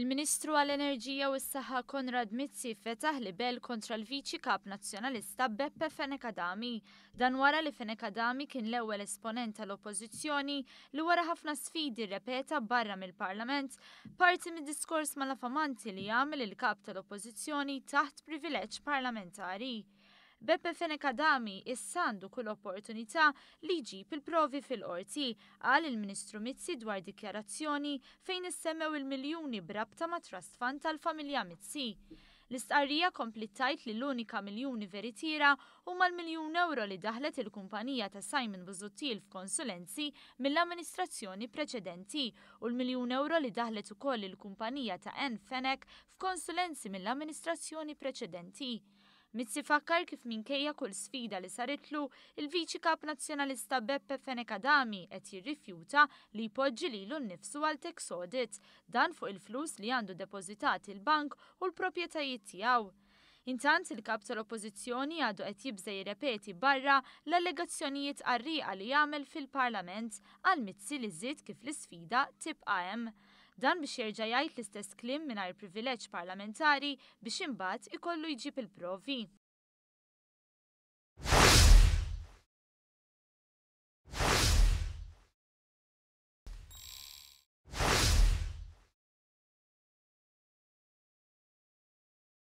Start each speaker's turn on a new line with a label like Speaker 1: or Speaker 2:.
Speaker 1: Il-Ministru għall-Enerġija u s-Saħħa Konrad Mitzi fetaħ li bel kontra l-Viċi Kap Nazzjonalista Beppe Fenekadami. Dan wara li Fenekadami kien l-ewwel esponent tal-Oppożizzjoni li wara ħafna sfidi repeta barra mill-Parlament, parti mid-diskors mal-famanti li jagħmel il-kap tal-Oppożizzjoni taħt privileġġ parlamentari. Beppe Fenekadami issandu kull opportunità li jġib il-provi fil-qorti għal il-Ministru Mizzi dwar dikjarazzjoni fejn issemmew il-miljuni brabta ma' trust fund tal-familja Mizzi. L-istqarrija komplittajt li l-unika miljuni veritira u mal-miljun euro li daħlet il-kumpanija ta' Simon Buzuttil f'konsulenzi mill-amministrazzjoni preċedenti u l-miljun euro li daħlet ukoll il-kumpanija ta' N Fenek f'konsulenzi mill-amministrazzjoni preċedenti. Mizzi fakkar kif minkejja kull sfida li saritlu il-Viċi Kap Nazzjonalista Beppe Fenekadami qed jirrifjuta li jpoġġi lilu nnifsu għal tax audit dan fuq il-flus li għandu depożitati il-bank u l-proprjetajiet tiegħu. Intant il-kap tal-oppozizjoni għadu qed jibża jirrepeti barra l-allegazzjonijiet għarriqa li jagħmel fil-Parlament għal mitzi li żied kif l-isfida tibqa' hemm. Dan biex jerġa' jgħid l-istess kliem mingħajr privileġġ parlamentari biex imbagħad ikollu jġib il-provi.